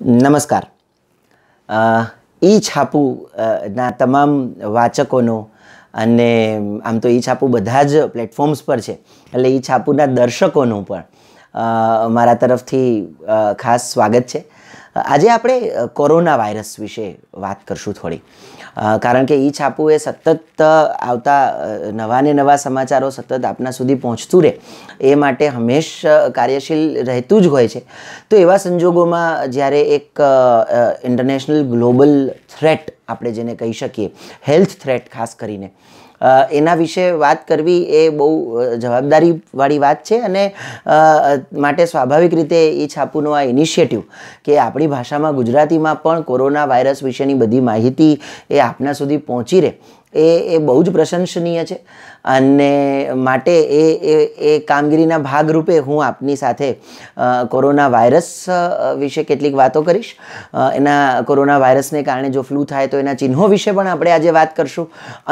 નમસ્કાર ઈ છાપું ના તમામ વાચકોનો અને આમ તો ઈ છાપું બધા જ પ્લેટફોર્મ્સ પર છે એટલે ઈ છાપુના દર્શકોનું પણ મારા તરફથી ખાસ સ્વાગત છે આજે આપણે કોરોના વાયરસ વિશે વાત કરશું થોડી કારણ કે ઈ છાપું એ સતત આવતા નવા ને નવા સમાચારો સતત આપના સુધી પહોંચતું રહે એ માટે હંમેશ કાર્યશીલ રહેતું જ હોય છે તો એવા સંજોગોમાં જ્યારે એક ઇન્ટરનેશનલ ગ્લોબલ થ્રેટ આપણે જેને કહી શકીએ હેલ્થ થ્રેટ ખાસ કરીને એના વિશે વાત કરવી એ બહુ જવાબદારીવાળી વાત છે અને માટે સ્વાભાવિક રીતે એ છાપુનો આ ઇનિશિયેટિવ કે આપણી ભાષામાં ગુજરાતીમાં પણ કોરોના વાયરસ વિશેની બધી માહિતી એ આપના સુધી પહોંચી રહે એ એ બહુ જ પ્રશંસનીય છે અને માટે એ એ એ કામગીરીના ભાગરૂપે હું આપની સાથે કોરોના વાયરસ વિશે કેટલીક વાતો કરીશ એના કોરોના વાયરસને કારણે જો ફ્લૂ થાય તો એના ચિહ્નો વિશે પણ આપણે આજે વાત કરશું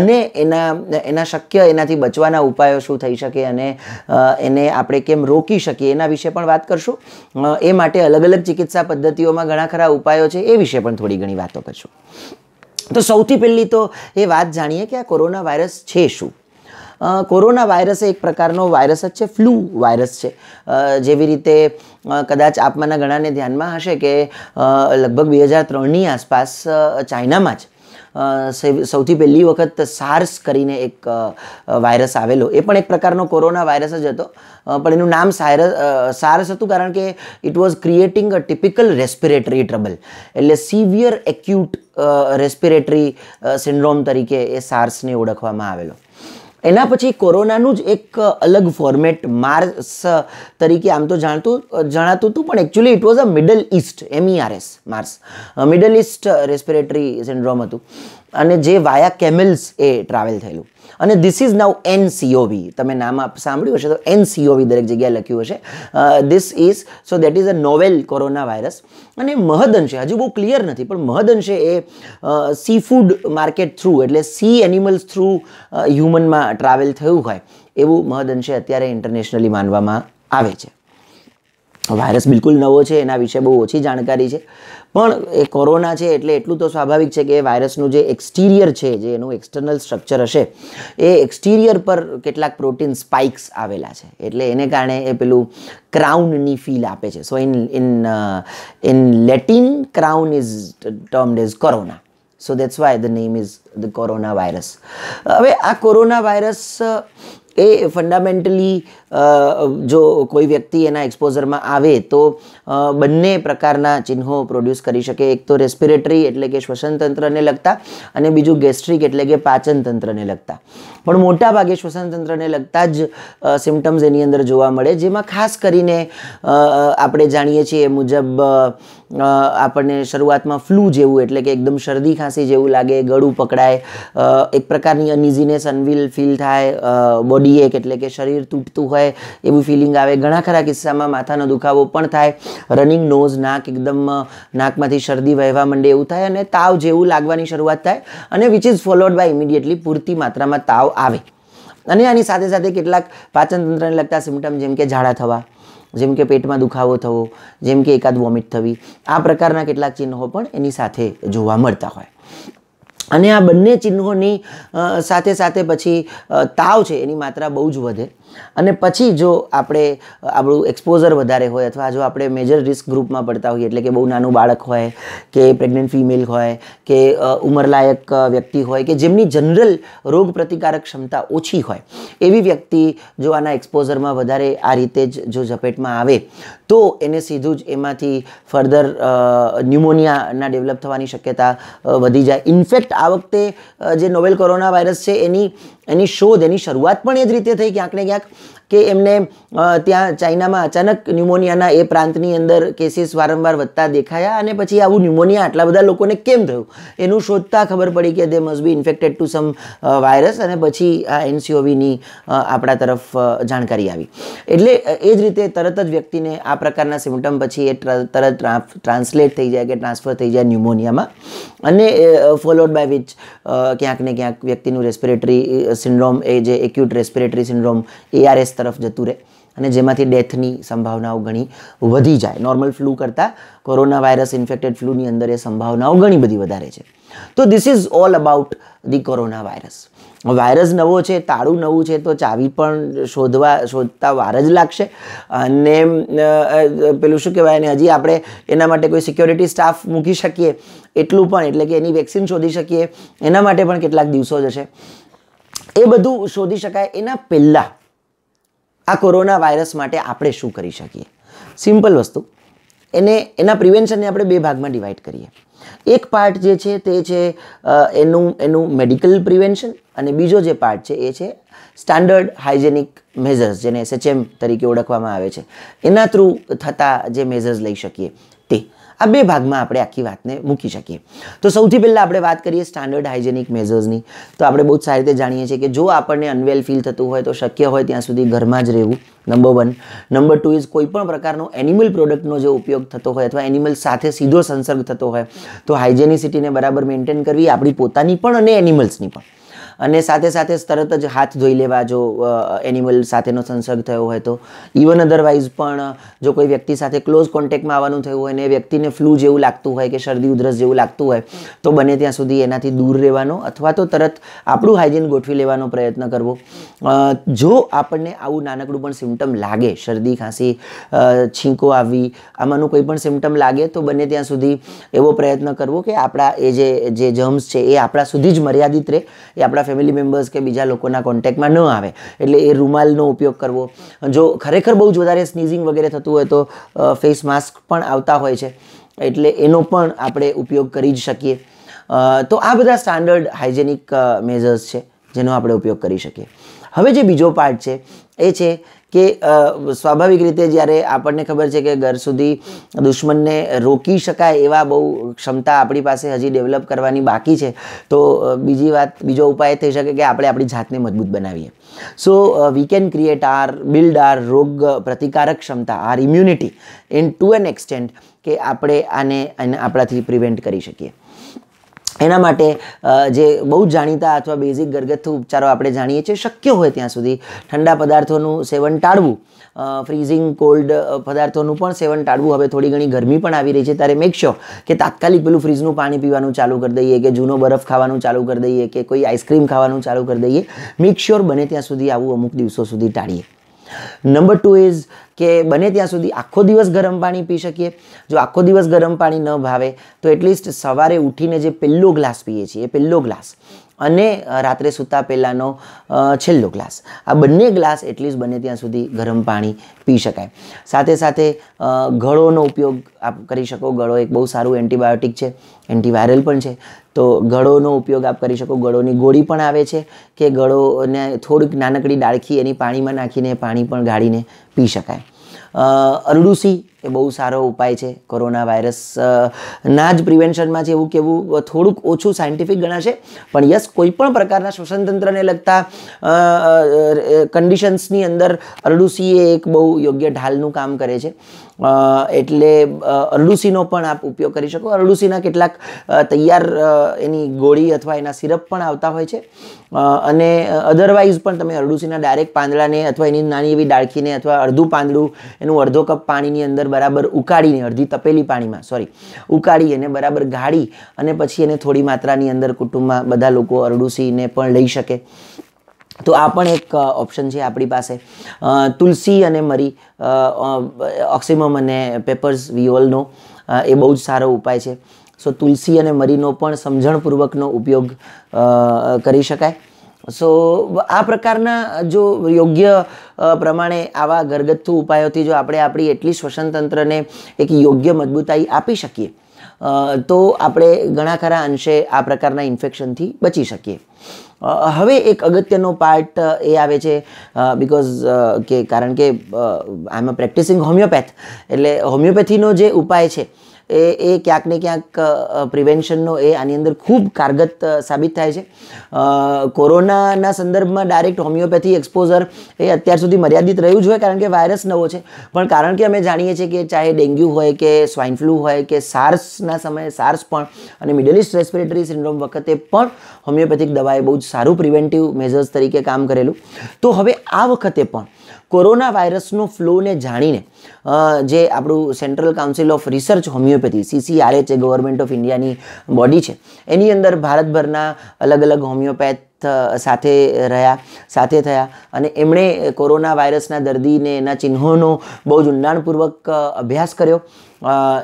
અને એના એના શક્ય એનાથી બચવાના ઉપાયો શું થઈ શકે અને એને આપણે કેમ રોકી શકીએ એના વિશે પણ વાત કરશું એ માટે અલગ અલગ ચિકિત્સા પદ્ધતિઓમાં ઘણા ખરા ઉપાયો છે એ વિશે પણ થોડી ઘણી વાતો કરશું તો સૌથી પહેલી તો એ વાત જાણીએ કે આ કોરોના વાયરસ છે શું કોરોના વાયરસ એક પ્રકારનો વાયરસ જ છે ફ્લૂ વાયરસ છે જેવી રીતે કદાચ આપમાંના ઘણાને ધ્યાનમાં હશે કે લગભગ બે હજાર ત્રણની આસપાસ ચાઇનામાં જ સૌથી પહેલી વખત સાર્સ કરીને એક વાયરસ આવેલો એ પણ એક પ્રકારનો કોરોના વાયરસ જ હતો પણ એનું નામ સાયરસ સાર્સ હતું કારણ કે it was creating a typical respiratory trouble એટલે સિવિયર એક્યુટ રેસ્પિરેટરી સિન્ડ્રોમ તરીકે એ સાર્સને ઓળખવામાં આવેલો એના પછી કોરોનાનું જ એક અલગ ફોર્મેટ માર્સ તરીકે આમ તો જાણતું જણાતું હતું પણ actually it was a Middle East MERS MERS Middle East respiratory syndrome હતું અને જે વાયા કેમિલ્સ એ ટ્રાવેલ થયેલું અને this is now N C O V તમે નામ સાંભળ્યું હશે તો એન સીઓવી દરેક જગ્યાએ લખ્યું હશે this is so that is a novel corona virus અને મહદઅંશે હજુ બહુ ક્લિયર નથી પણ મહદઅંશે એ સી ફૂડ માર્કેટ થ્રુ એટલે સી એનિમલ્સ થ્રુ હ્યુમનમાં ટ્રાવેલ થયું હોય એવું મહદઅંશે અત્યારે ઇન્ટરનેશનલી માનવામાં આવે છે વાયરસ બિલકુલ નવો છે એના વિશે બહુ ઓછી જાણકારી છે પણ એ કોરોના છે એટલે એટલું તો સ્વાભાવિક છે કે એ વાયરસનું જે એક્સટિરિયર છે જે એનું એક્સટર્નલ સ્ટ્રક્ચર હશે એ એક્સટીરિયર પર કેટલાક પ્રોટીન સ્પાઇક્સ આવેલા છે એટલે એને કારણે એ પેલું ક્રાઉનની ફીલ આપે છે so in in in Latin crown is termed is corona so that's why the name is the corona virus હવે આ કોરોના વાયરસ એ ફંડામેન્ટલી જો કોઈ વ્યક્તિ એના એક્સપોઝરમાં આવે તો બંને પ્રકારના ચિહ્નો પ્રોડ્યુસ કરી શકે એક તો રેસ્પિરેટરી એટલે કે શ્વસનતંત્રને લગતા અને બીજું ગેસ્ટ્રિક એટલે કે પાચનતંત્રને લગતા પણ મોટા ભાગે શ્વસનતંત્રને લગતા જ સિમ્ટમ્સ એની અંદર જોવા મળે જેમાં ખાસ કરીને આપણે જાણીએ છીએ એ મુજબ આપણને શરૂઆતમાં ફ્લૂ જેવું એટલે કે એકદમ શરદી ખાંસી જેવું લાગે ગળું પકડાય એક પ્રકારની અનઇઝીનેસ અનવિલ ફીલ થાય બોડી એક એટલે કે શરીર તૂટતું હોય એવું ફિલિંગ આવે ઘણા ખરા કિસ્સામાં માથાનો દુખાવો પણ થાય રનિંગ નોઝ નાક એકદમ નાકમાંથી શરદી વહેવા માંડે એવું થાય અને તાવ જેવું લાગવાની શરૂઆત થાય અને which is followed by immediately પૂરતી માત્રામાં તાવ આવે અને આની સાથે સાથે કેટલાક પાચનતંત્રને લગતા સિમ્ટમ જેમ કે ઝાડા થવા જેમ કે પેટમાં દુખાવો થવો જેમ કે એકાદ વોમિટ થવી આ પ્રકારના કેટલાક ચિહ્નો પણ એની સાથે જોવા મળતા હોય અને આ બંને ચિહ્નોની સાથે સાથે પછી તાવ છે એની માત્રા બહુ જ વધે અને પછી જો આપણે આપણું એક્સપોઝર વધારે હોય અથવા જો આપણે મેજર રિસ્ક ગ્રુપમાં પડતા હોઈએ એટલે કે બહુ નાનું બાળક હોય કે પ્રેગ્નન્ટ ફિમેલ હોય કે ઉંમરલાયક વ્યક્તિ હોય કે જેમની જનરલ રોગ પ્રતિકારક ક્ષમતા ઓછી હોય એવી વ્યક્તિ જો આના એક્સપોઝરમાં વધારે આ રીતે જ જો ઝપેટમાં આવે તો એને સીધું જ એમાંથી ફર્ધર ન્યુમોનિયાના ડેવલપ થવાની શક્યતા વધી જાય ઇન્ફેક્ટ આ વખતે જે નોવેલ કોરોના વાયરસ છે એની એની શોધ એની શરૂઆત પણ એ જ રીતે થઈ ક્યાંક ને ક્યાંક કે એમને ત્યાં ચાઇનામાં અચાનક ન્યુમોનિયાના એ પ્રાંતની અંદર કેસીસ વારંવાર વધતા દેખાયા અને પછી આવું ન્યુમોનિયા આટલા બધા લોકોને કેમ થયું એનું શોધતા ખબર પડી કે they must be infected to some virus અને પછી આ એનસીઓવીની આપણા તરફ જાણકારી આવી એટલે એ જ રીતે તરત જ વ્યક્તિને આ પ્રકારના સિમ્ટમ પછી એ તરત ટ્રાન્સલેટ થઈ જાય કે ટ્રાન્સફર થઈ જાય ન્યુમોનિયામાં અને ફોલોડ બાય વિચ ક્યાંક ને ક્યાંક વ્યક્તિનું રેસ્પિરેટરી સિન્ડ્રોમ એ જે એક્યુટ રેસ્પિરેટરી સિન્ડ્રોમ એઆરએસ તરફ જતું રહે અને જેમાંથી ડેથની સંભાવનાઓ ઘણી વધી જાય નોર્મલ ફ્લૂ કરતાં કોરોના વાયરસ ઇન્ફેક્ટેડ ફ્લૂની અંદર એ સંભાવનાઓ ઘણી બધી વધારે છે તો this is all about the corona virus virus નવો છે તાળું નવું છે તો ચાવી પણ શોધવા શોધતા વાર જ લાગશે અને પેલું શું કહેવાય ને હજી આપણે એના માટે કોઈ સિક્યોરિટી સ્ટાફ મૂકી શકીએ એટલું પણ એટલે કે એની વેક્સિન શોધી શકીએ એના માટે પણ કેટલાક દિવસો જશે એ બધું શોધી શકાય એના પહેલાં આ કોરોના વાયરસ માટે આપણે શું કરી શકીએ સિમ્પલ વસ્તુ એને એના પ્રિવેન્શનને આપણે બે ભાગમાં ડિવાઈડ કરીએ એક પાર્ટ જે છે તે છે એનું એનું મેડિકલ પ્રિવેન્શન અને બીજો જે પાર્ટ છે એ છે સ્ટાન્ડર્ડ હાઇજેનિક મેઝર્સ જેને એસએચએમ તરીકે ઓળખવામાં આવે છે એના થ્રુ થતા જે મેઝર્સ લઈ શકીએ આ બે ભાગમાં આપણે આખી વાતને મૂકી શકીએ તો સૌથી પહેલાં આપણે વાત કરીએ સ્ટાન્ડર્ડ હાઇજેનિક મેઝર્સની તો આપણે બહુ જ સારી રીતે જાણીએ છીએ કે જો આપણને અનવેલ ફીલ થતું હોય તો શક્ય હોય ત્યાં સુધી ઘરમાં જ રહેવું number one number two is કોઈપણ પ્રકારનો એનિમલ પ્રોડક્ટનો જે ઉપયોગ થતો હોય અથવા એનિમલ સાથે સીધો સંસર્ગ થતો હોય તો હાઇજેનિસિટીને બરાબર મેન્ટેન કરવી આપણી પોતાની પણ અને એનિમલ્સની પણ અને સાથે સાથે તરત જ હાથ ધોઈ લેવા જો એનિમલ સાથેનો સંસર્ગ થયો હોય તો ઇવન અધરવાઇઝ પણ જો કોઈ વ્યક્તિ સાથે ક્લોઝ કોન્ટેક્ટમાં આવવાનું થયું હોય અને એ વ્યક્તિને ફ્લૂ જેવું લાગતું હોય કે શરદી ઉધરસ જેવું લાગતું હોય તો બને ત્યાં સુધી એનાથી દૂર રહેવાનો અથવા તો તરત આપણું હાઇજીન ગોઠવી લેવાનો પ્રયત્ન કરવો જો આપણને આવું નાનકડું પણ સિમ્ટમ લાગે શરદી ખાંસી છીંકો આવી આમાંનું કોઈ પણ સિમ્ટમ લાગે તો બને ત્યાં સુધી એવો પ્રયત્ન કરવો કે આપણા એ જે જે જર્મ્સ છે એ આપણા સુધી જ મર્યાદિત રહે એ આપણા ફેમિલી મેમ્બર્સ કે બીજા લોકોના કોન્ટેક્ટમાં ન આવે એટલે એ રૂમાલનો ઉપયોગ કરવો જો ખરેખર બહુ જ વધારે સ્નીઝિંગ વગેરે થતું હોય તો ફેસ માસ્ક પણ આવતા હોય છે એટલે એનો પણ આપણે ઉપયોગ કરી જ શકીએ તો આ બધા સ્ટાન્ડર્ડ હાઇજેનિક મેઝર્સ છે જેનો આપણે ઉપયોગ કરી શકીએ હવે જે બીજો પાર્ટ છે એ છે કે સ્વાભાવિક રીતે જ્યારે આપણને ખબર છે કે ઘર સુધી દુશ્મનને રોકી શકાય એવા બહુ ક્ષમતા આપણી પાસે હજી ડેવલપ કરવાની બાકી છે તો બીજી વાત બીજો ઉપાય થઈ શકે કે આપણે આપણી જાતને મજબૂત બનાવીએ so we can create our build our રોગ પ્રતિકારક ક્ષમતા our immunity in to an extent કે આપણે આને આપણાથી પ્રિવેન્ટ કરી શકીએ એના માટે જે બહુ જાણીતા અથવા બેઝિક ઘરગથ્થુ ઉપચારો આપણે જાણીએ છીએ શક્ય હોય ત્યાં સુધી ઠંડા પદાર્થોનું સેવન ટાળવું ફ્રીઝિંગ કોલ્ડ પદાર્થોનું પણ સેવન ટાળવું હવે થોડી ઘણી ગરમી પણ આવી રહી છે ત્યારે મેક શ્યોર કે તાત્કાલિક પેલું ફ્રીઝનું પાણી પીવાનું ચાલુ કરી દઈએ કે જૂનો બરફ ખાવાનું ચાલુ કરી દઈએ કે કોઈ આઈસ્ક્રીમ ખાવાનું ચાલુ કરી દઈએ મેક શ્યોર બને ત્યાં સુધી આવું અમુક દિવસો સુધી ટાળીએ નંબર ટુ ઇઝ કે બને ત્યાં સુધી આખો દિવસ ગરમ પાણી પી શકીએ જો આખો દિવસ ગરમ પાણી ન ભાવે તો એટલીસ્ટ સવારે ઉઠીને જે પહેલો ગ્લાસ પીએ છીએ એ પહેલો ગ્લાસ અને રાત્રે સૂતા પહેલાંનો છેલ્લો ગ્લાસ આ બંને ગ્લાસ એટલીસ્ટ બને ત્યાં સુધી ગરમ પાણી પી શકાય સાથે સાથે ગળોનો ઉપયોગ આપ કરી શકો ગળો એક બહુ સારું એન્ટીબાયોટિક છે એન્ટીવાયરલ પણ છે તો ગળોનો ઉપયોગ આપ કરી શકો ગળોની ગોળી પણ આવે છે કે ગળોને થોડીક નાનકડી ડાળખી એની પાણીમાં નાખીને પાણી પણ ગાળીને પી શકાય અરડુસી એ બહુ સારો ઉપાય છે કોરોના વાયરસના જ પ્રિવેન્શનમાં છે એવું કહેવું થોડુંક ઓછું સાયન્ટિફિક ગણાશે પણ યસ કોઈપણ પણ પ્રકારના શ્વસનતંત્રને લગતા કન્ડિશન્સની અંદર અરડુસી એ એક બહુ યોગ્ય ઢાલનું કામ કરે છે એટલે અરડુસીનો પણ આપ ઉપયોગ કરી શકો અરડુસીના કેટલાક તૈયાર એની ગોળી અથવા એના સિરપ પણ આવતા હોય છે અને અધરવાઇઝ પણ તમે અરડુસીના ડાયરેક્ટ પાંદડાને અથવા એની નાની એવી ડાળખીને અથવા અડધું પાંદડું એનું અડધો કપ પાણીની અંદર બરાબર ઉકાળીને અડધી તપેલી પાણીમાં સોરી ઉકાળી એને બરાબર ગાળી અને પછી એને થોડી માત્રાની અંદર કુટુંબમાં બધા લોકો અરડુસીને પણ લઈ શકે તો આ પણ એક ઓપ્શન છે આપણી પાસે તુલસી અને મરી ઓક્સિમમ અને પેપર્સ વિઓલનો એ બહુ જ સારો ઉપાય છે સો તુલસી અને મરીનો પણ સમજણપૂર્વકનો ઉપયોગ કરી શકાય સો આ પ્રકારના જો યોગ્ય પ્રમાણે આવા ઘરગથ્થુ ઉપાયોથી જો આપણે આપણી એટલી શ્વસનતંત્રને એક યોગ્ય મજબૂતાઈ આપી શકીએ તો આપણે ઘણા ખરા અંશે આ પ્રકારના ઇન્ફેક્શનથી બચી શકીએ હવે એક અગત્યનો પાર્ટ એ આવે છે બિકોઝ કે કારણ કે આઈ એમ અ પ્રેક્ટિસિંગ હોમિયોપેથ એટલે હોમિયોપેથીનો જે ઉપાય છે એ એ ક્યાંક ને ક્યાંક પ્રિવેન્શનનો એ આની અંદર ખૂબ કારગત સાબિત થાય છે કોરોનાના સંદર્ભમાં ડાયરેક્ટ હોમિયોપેથી એક્સપોઝર એ અત્યાર સુધી મર્યાદિત રહ્યું જ હોય કારણ કે વાયરસ નવો છે પણ કારણ કે અમે જાણીએ છીએ કે ચાહે ડેન્ગ્યુ હોય કે સ્વાઇન ફ્લૂ હોય કે સાર્સના સમયે સાર્સ પણ અને મિડલ ઇસ્ટ રેસ્પિરેટરી સિન્ડ્રોમ વખતે પણ હોમિયોપેથિક દવાએ બહુ જ સારું પ્રિવેન્ટિવ મેઝર્સ તરીકે કામ કરેલું તો હવે આ વખતે પણ કોરોના વાયરસનો ફ્લોને જાણીને જે આપણું central council of research homeopathy C C R A એ ગવર્મેન્ટ ઓફ ઇન્ડિયાની બોડી છે એની અંદર ભારતભરના અલગ અલગ હોમિયોપેથ સાથે રહ્યા સાથે થયા અને એમણે કોરોના વાયરસના દર્દીને એના ચિહ્નોનો બહુ જ ઊંડાણપૂર્વક અભ્યાસ કર્યો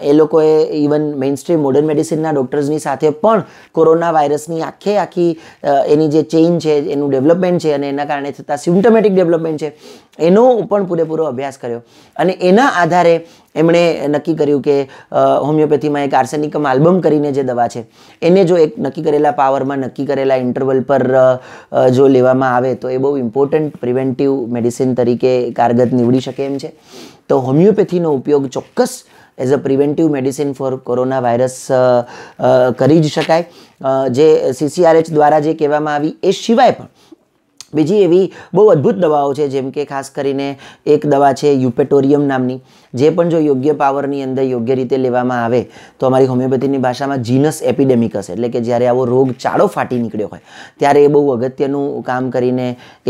એ લોકોએ ઇવન મેઇન સ્ટ્રીમ મોડર્ન મેડિસિનના ડૉક્ટર્સની સાથે પણ કોરોના વાયરસની આખે આખી એની જે ચેઇન છે એનું ડેવલપમેન્ટ છે અને એના કારણે થતા સિમ્ટોમેટિક ડેવલપમેન્ટ છે એનો પણ પૂરેપૂરો અભ્યાસ કર્યો અને એના આધારે એમણે નક્કી કર્યું કે હોમિયોપેથીમાં એક આર્સેનિકમ આલ્બમ કરીને જે દવા છે એને જો એક નક્કી કરેલા પાવરમાં નક્કી કરેલા ઇન્ટરવલ પર જો લેવામાં આવે તો એ બહુ ઇમ્પોર્ટન્ટ પ્રિવેન્ટિવ મેડિસિન તરીકે કારગત નીવડી શકે એમ છે તો હોમિયોપેથીનો ઉપયોગ ચોક્કસ as a preventive medicine for corona virus કરી જ શકાય જે સીસીઆરએચ દ્વારા જે કહેવામાં આવી એ સિવાય પણ બીજી એવી બહુ અદ્ભુત દવાઓ છે જેમ કે ખાસ કરીને એક દવા છે યુપેટોરિયમ નામની જે પણ જો યોગ્ય પાવરની અંદર યોગ્ય રીતે લેવામાં આવે તો અમારી હોમિયોપેથીની ભાષામાં જીનસ એપિડેમિકસ એટલે કે જ્યારે આવો રોગ ચાળો ફાટી નીકળ્યો હોય ત્યારે એ બહુ અગત્યનું કામ કરીને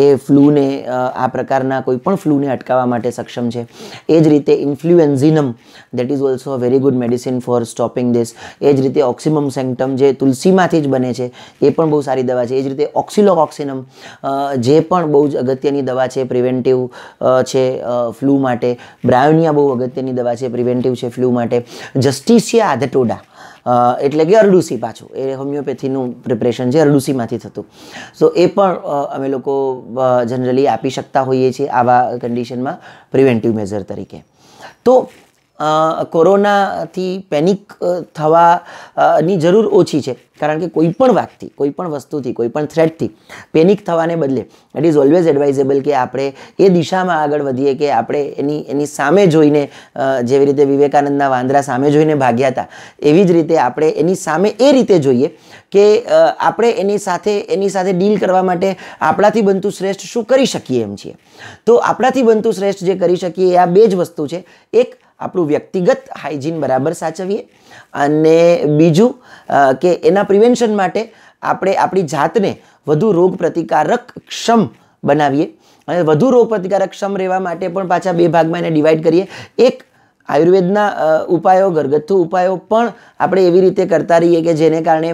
એ ફ્લૂને આ પ્રકારના કોઈ પણ ફ્લૂને અટકાવવા માટે સક્ષમ છે એ જ રીતે influenzinum that is also a very good medicine for stopping this એ જ રીતે ઓક્સિમમ સેન્ક્ટમ જે તુલસીમાંથી જ બને છે એ પણ બહુ સારી દવા છે એ જ રીતે ઓક્સિલોકોક્સિનમ જે પણ બહુ જ અગત્યની દવા છે પ્રિવેન્ટિવ છે ફ્લૂ માટે બ્રાયોનિયા બહુ અગત્યની દવા છે પ્રિવેન્ટિવ છે ફ્લૂ માટે જસ્ટિસિયા આધટોડા એટલે કે અરડુસી પાછું એ હોમિયોપેથીનું પ્રિપરેશન છે અરડુસીમાંથી થતું સો એ પણ અમે લોકો જનરલી આપી શકતા હોઈએ છીએ આવા કન્ડિશનમાં પ્રિવેન્ટિવ મેઝર તરીકે તો કોરોનાથી પેનિક થવાની જરૂર ઓછી છે કારણ કે કોઈ પણ વાતથી કોઈ પણ વસ્તુથી કોઈ પણ થ્રેટથી પેનિક થવાને બદલે ઇટ ઇઝ ઓલવેઝ એડવાઇઝેબલ કે આપણે એ દિશામાં આગળ વધીએ કે આપણે એની એની સામે જોઈને જેવી રીતે વિવેકાનંદના વાંદરા સામે જોઈને ભાગ્યા હતા એવી જ રીતે આપણે એની સામે એ રીતે જોઈએ કે આપણે એની સાથે એની સાથે ડીલ કરવા માટે આપણાથી બનતું શ્રેષ્ઠ શું કરી શકીએ એમ છીએ તો આપણાથી બનતું શ્રેષ્ઠ જે કરી શકીએ આ બે જ વસ્તુ છે એક આપણું વ્યક્તિગત હાઇજીન બરાબર સાચવીએ અને બીજું કે એના પ્રિવેન્શન માટે આપણે આપણી જાતને વધુ રોગ પ્રતિકારક ક્ષમ બનાવીએ અને વધુ રોગ પ્રતિકારક ક્ષમ રહેવા માટે પણ પાછા બે ભાગમાં એને ડિવાઈડ કરીએ એક આયુર્વેદના ઉપાયો ઘરગથ્થુ ઉપાયો પણ આપણે એવી રીતે કરતા રહીએ કે જેને કારણે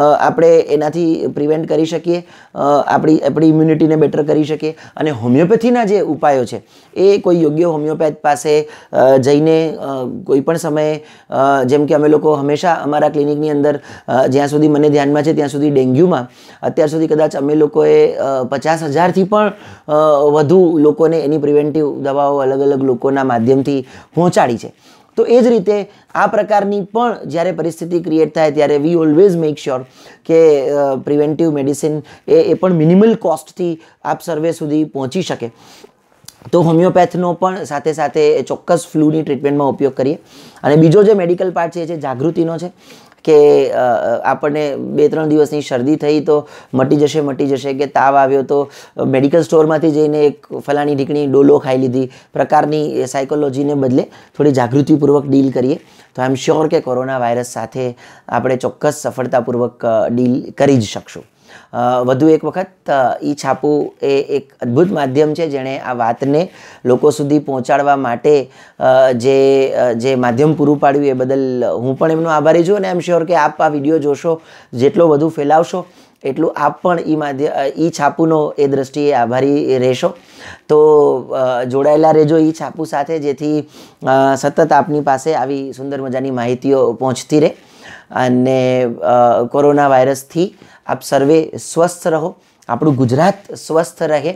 આપણે એનાથી પ્રિવેન્ટ કરી શકીએ આપણી આપણી ઇમ્યુનિટીને બેટર કરી શકીએ અને હોમિયોપેથીના જે ઉપાયો છે એ કોઈ યોગ્ય હોમિયોપેથ પાસે જઈને કોઈ પણ સમયે જેમ કે અમે લોકો હંમેશા અમારા ક્લિનિકની અંદર જ્યાં સુધી મને ધ્યાનમાં છે ત્યાં સુધી ડેન્ગ્યુમાં અત્યાર સુધી કદાચ અમે લોકોએ પચાસ હજારથી પણ વધુ લોકોને એની પ્રિવેન્ટિવ દવાઓ અલગ અલગ લોકોના માધ્યમથી પહોંચાડી છે તો એ જ રીતે આ પ્રકારની પણ જ્યારે પરિસ્થિતિ ક્રિએટ થાય ત્યારે વી ઓલવેઝ મેક શ્યોર કે પ્રિવેન્ટિવ મેડિસિન એ એ પણ મિનિમલ કોસ્ટથી આપ સર્વે સુધી પહોંચી શકે તો હોમિયોપેથનો પણ સાથે સાથે ચોક્કસ ફ્લૂની ટ્રીટમેન્ટમાં ઉપયોગ કરીએ અને બીજો જે મેડિકલ પાર્ટ છે એ છે જાગૃતિનો છે કે આપણને બે ત્રણ દિવસની શરદી થઈ તો મટી જશે મટી જશે કે તાવ આવ્યો તો મેડિકલ સ્ટોરમાંથી જઈને એક ફલાણી ઢીકણી ડોલો ખાઈ લીધી પ્રકારની સાયકોલોજીને બદલે થોડી જાગૃતિપૂર્વક ડીલ કરીએ તો આઈ એમ શ્યોર કે કોરોના વાયરસ સાથે આપણે ચોક્કસ સફળતાપૂર્વક ડીલ કરી જ શકશું વધુ એક વખત ઈ છાપું એ એક અદ્ભુત માધ્યમ છે જેણે આ વાતને લોકો સુધી પહોંચાડવા માટે જે જે માધ્યમ પૂરું પાડ્યું એ બદલ હું પણ એમનો આભારી છું અને એમ શ્યોર કે આપ આ વિડીયો જોશો જેટલો વધુ ફેલાવશો એટલું આપ પણ ઈ માધ્યમ ઈ છાપુનો એ દ્રષ્ટિએ આભારી રહેશો તો જોડાયેલા રહેજો ઈ છાપુ સાથે જેથી સતત આપની પાસે આવી સુંદર મજાની માહિતીઓ પહોંચતી રહે અને કોરોના વાયરસથી આપ સર્વે સ્વસ્થ રહો આપણું ગુજરાત સ્વસ્થ રહે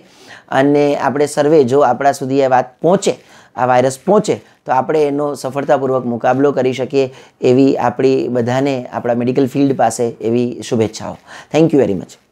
અને આપણે સર્વે જો આપણા સુધી આ વાત પહોંચે આ વાયરસ પહોંચે તો આપણે એનો સફળતાપૂર્વક મુકાબલો કરી શકીએ એવી આપણી બધાને આપણા મેડિકલ ફિલ્ડ પાસે એવી શુભેચ્છાઓ થેન્ક યુ વેરી મચ